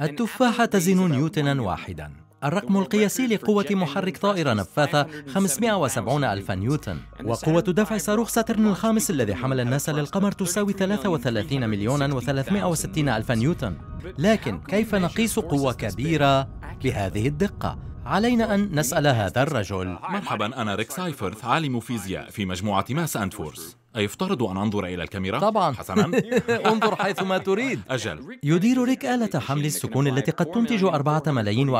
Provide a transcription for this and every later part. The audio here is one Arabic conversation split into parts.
التفاحة تزن نيوتنا واحدا الرقم القياسي لقوة محرك طائرة نفاثة 570 ألف نيوتن وقوة دفع صاروخ ساترن الخامس الذي حمل الناس للقمر تساوي 33 مليون و360 ألف نيوتن لكن كيف نقيس قوة كبيرة بهذه الدقة؟ علينا أن نسأل هذا الرجل مرحبا أنا ريك سايفرث عالم فيزياء في مجموعة ماس أند فورس أيفترض أن أنظر إلى الكاميرا؟ طبعا حسنا انظر حيث ما تريد أجل يدير ريك آلة حمل السكون التي قد تنتج 4 ملايين و448222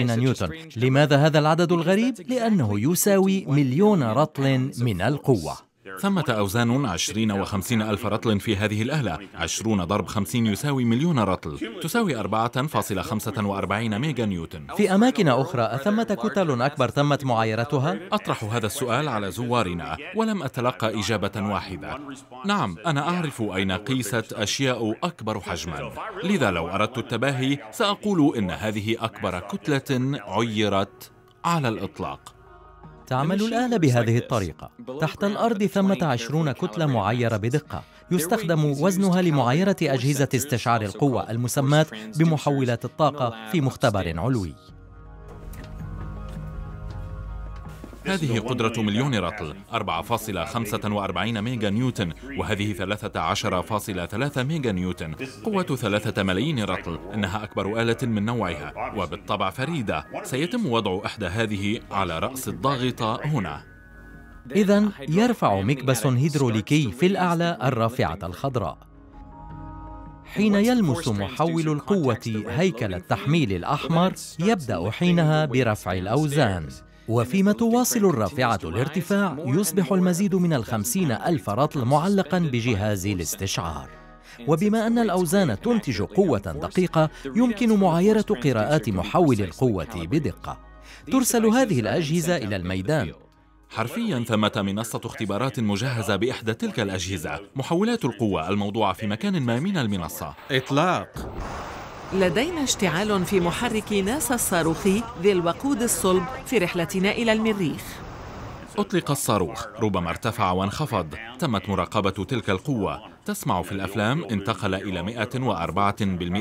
نيوتن لماذا هذا العدد الغريب؟ لأنه يساوي مليون رطل من القوة ثمة أوزان عشرين وخمسين ألف رطل في هذه الأهلة عشرون ضرب خمسين يساوي مليون رطل تساوي أربعة فاصلة خمسة وأربعين ميجا نيوتن في أماكن أخرى أثمة كتل أكبر تمت معايرتها؟ أطرح هذا السؤال على زوارنا ولم أتلقى إجابة واحدة نعم أنا أعرف أين قيست أشياء أكبر حجما لذا لو أردت التباهي سأقول إن هذه أكبر كتلة عيرت على الإطلاق تعمل الآلة بهذه الطريقة تحت الأرض ثمة عشرون كتلة معيرة بدقة يستخدم وزنها لمعايرة أجهزة استشعار القوة المسمات بمحولات الطاقة في مختبر علوي هذه قدرة مليون رطل 4.45 ميجا نيوتن وهذه 13.3 ميجا نيوتن قوة 3 ملايين رطل إنها أكبر آلة من نوعها وبالطبع فريدة سيتم وضع إحدى هذه على رأس الضاغطة هنا إذا يرفع مكبس هيدروليكي في الأعلى الرافعة الخضراء. حين يلمس محول القوة هيكل التحميل الأحمر، يبدأ حينها برفع الأوزان. وفيما تواصل الرافعة الارتفاع يصبح المزيد من الخمسين ألف رطل معلقا بجهاز الاستشعار وبما أن الأوزان تنتج قوة دقيقة يمكن معايرة قراءات محول القوة بدقة ترسل هذه الأجهزة إلى الميدان حرفيا ثمة منصة اختبارات مجهزة بإحدى تلك الأجهزة محولات القوة الموضوعة في مكان ما من المنصة إطلاق لدينا اشتعال في محرك ناسا الصاروخي ذي الوقود الصلب في رحلتنا إلى المريخ أطلق الصاروخ ربما ارتفع وانخفض تمت مراقبة تلك القوة تسمع في الأفلام انتقل إلى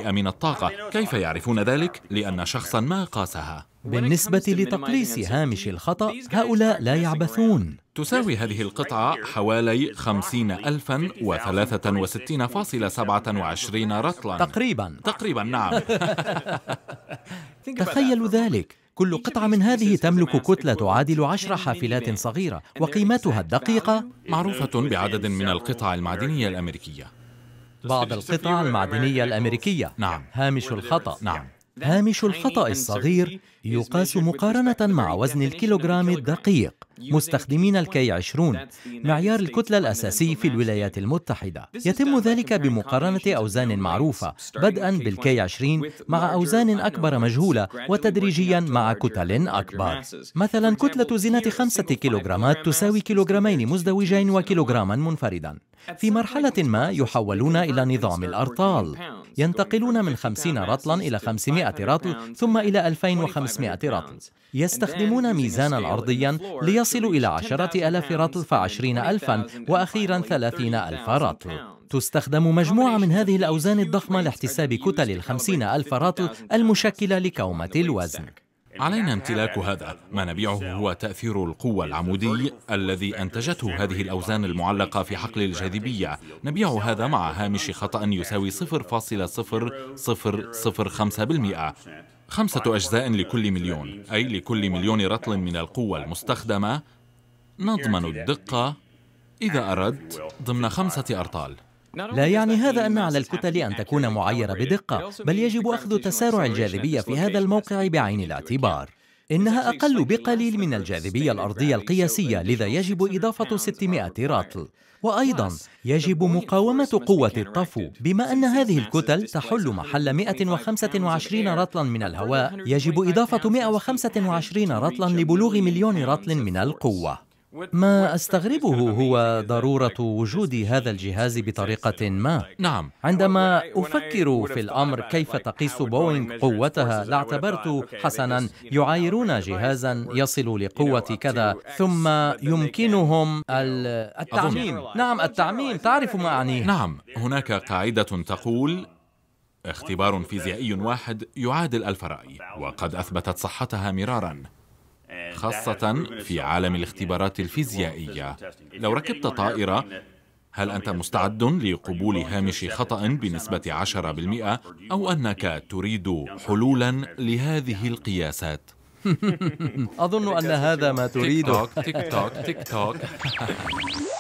104% من الطاقة كيف يعرفون ذلك؟ لأن شخصا ما قاسها بالنسبة لتقليص هامش الخطأ هؤلاء لا يعبثون تساوي هذه القطعة حوالي 50063.27 رطلا تقريبا تقريبا نعم تخيلوا ذلك كل قطعة من هذه تملك كتلة تعادل عشر حافلات صغيرة وقيمتها الدقيقة معروفة بعدد من القطع المعدنية الأمريكية بعض القطع المعدنية الأمريكية نعم هامش الخطأ نعم هامش الخطأ الصغير يقاس مقارنة مع وزن الكيلوغرام الدقيق مستخدمين الكي 20 معيار الكتلة الأساسي في الولايات المتحدة يتم ذلك بمقارنة أوزان معروفة بدءا بالكي 20 مع أوزان أكبر مجهولة وتدريجيا مع كتل أكبر مثلا كتلة زنة 5 كيلوغرامات تساوي كيلوغرامين مزدوجين وكيلوغراما منفردا في مرحلة ما يحولون إلى نظام الأرطال ينتقلون من 50 رطلا إلى 500 رطل ثم إلى 2500 رطل يستخدمون ميزانا عرضيا ليصل تصل إلى عشرة ألاف رطل فعشرين ألفا وأخيرا ثلاثين ألف رطل تستخدم مجموعة من هذه الأوزان الضخمة لاحتساب كتل الخمسين ألف رطل المشكلة لكومة الوزن علينا امتلاك هذا ما نبيعه هو تأثير القوة العمودي الذي أنتجته هذه الأوزان المعلقة في حقل الجاذبية نبيع هذا مع هامش خطأ يساوي 0.0005% خمسة أجزاء لكل مليون أي لكل مليون رطل من القوة المستخدمة نضمن الدقة إذا أردت ضمن خمسة أرطال لا يعني هذا أن على الكتل أن تكون معيرة بدقة بل يجب أخذ تسارع الجاذبية في هذا الموقع بعين الاعتبار إنها أقل بقليل من الجاذبية الأرضية القياسية لذا يجب إضافة 600 رطل وأيضا يجب مقاومة قوة الطفو بما أن هذه الكتل تحل محل 125 رطلا من الهواء يجب إضافة 125 رطلا لبلوغ مليون رطل من القوة ما استغربه هو ضروره وجود هذا الجهاز بطريقه ما نعم عندما افكر في الامر كيف تقيس بوينغ قوتها لاعتبرت حسنا يعايرون جهازا يصل لقوه كذا ثم يمكنهم التعميم نعم التعميم تعرف ما اعنيه نعم هناك قاعده تقول اختبار فيزيائي واحد يعادل الف راي وقد اثبتت صحتها مرارا خاصة في عالم الاختبارات الفيزيائية لو ركبت طائرة هل أنت مستعد لقبول هامش خطأ بنسبة 10% أو أنك تريد حلولا لهذه القياسات؟ أظن أن هذا ما تريده تيك توك تيك توك, تيك توك.